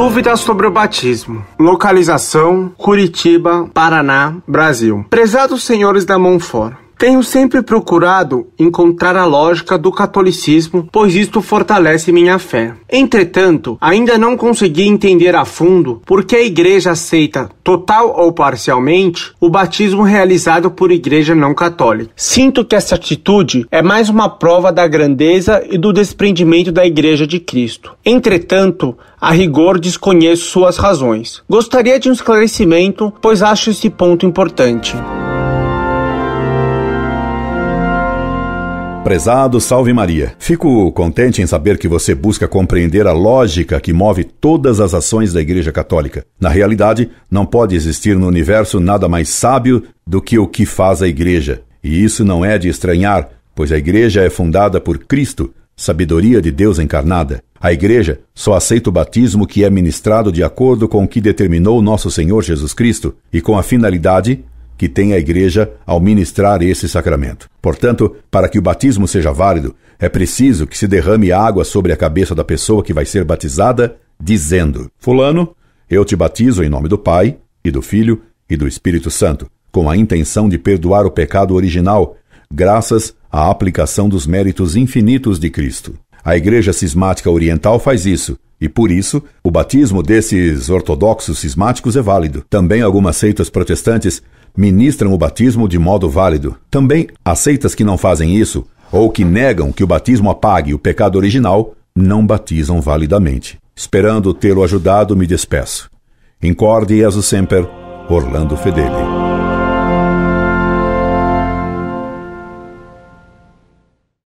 Dúvidas sobre o batismo. Localização: Curitiba, Paraná, Brasil. Prezados senhores da mão fora. Tenho sempre procurado encontrar a lógica do catolicismo, pois isto fortalece minha fé. Entretanto, ainda não consegui entender a fundo por que a igreja aceita, total ou parcialmente, o batismo realizado por igreja não católica. Sinto que essa atitude é mais uma prova da grandeza e do desprendimento da igreja de Cristo. Entretanto, a rigor desconheço suas razões. Gostaria de um esclarecimento, pois acho esse ponto importante. Prezado Salve Maria, fico contente em saber que você busca compreender a lógica que move todas as ações da Igreja Católica. Na realidade, não pode existir no universo nada mais sábio do que o que faz a Igreja. E isso não é de estranhar, pois a Igreja é fundada por Cristo, sabedoria de Deus encarnada. A Igreja só aceita o batismo que é ministrado de acordo com o que determinou nosso Senhor Jesus Cristo e com a finalidade que tem a Igreja ao ministrar esse sacramento. Portanto, para que o batismo seja válido, é preciso que se derrame água sobre a cabeça da pessoa que vai ser batizada, dizendo: Fulano, eu te batizo em nome do Pai, e do Filho, e do Espírito Santo, com a intenção de perdoar o pecado original, graças à aplicação dos méritos infinitos de Cristo. A Igreja Cismática Oriental faz isso, e por isso o batismo desses ortodoxos cismáticos é válido. Também algumas seitas protestantes ministram o batismo de modo válido. Também as seitas que não fazem isso, ou que negam que o batismo apague o pecado original, não batizam validamente. Esperando tê-lo ajudado, me despeço. Incorde Jesus Semper, Orlando Fedeli.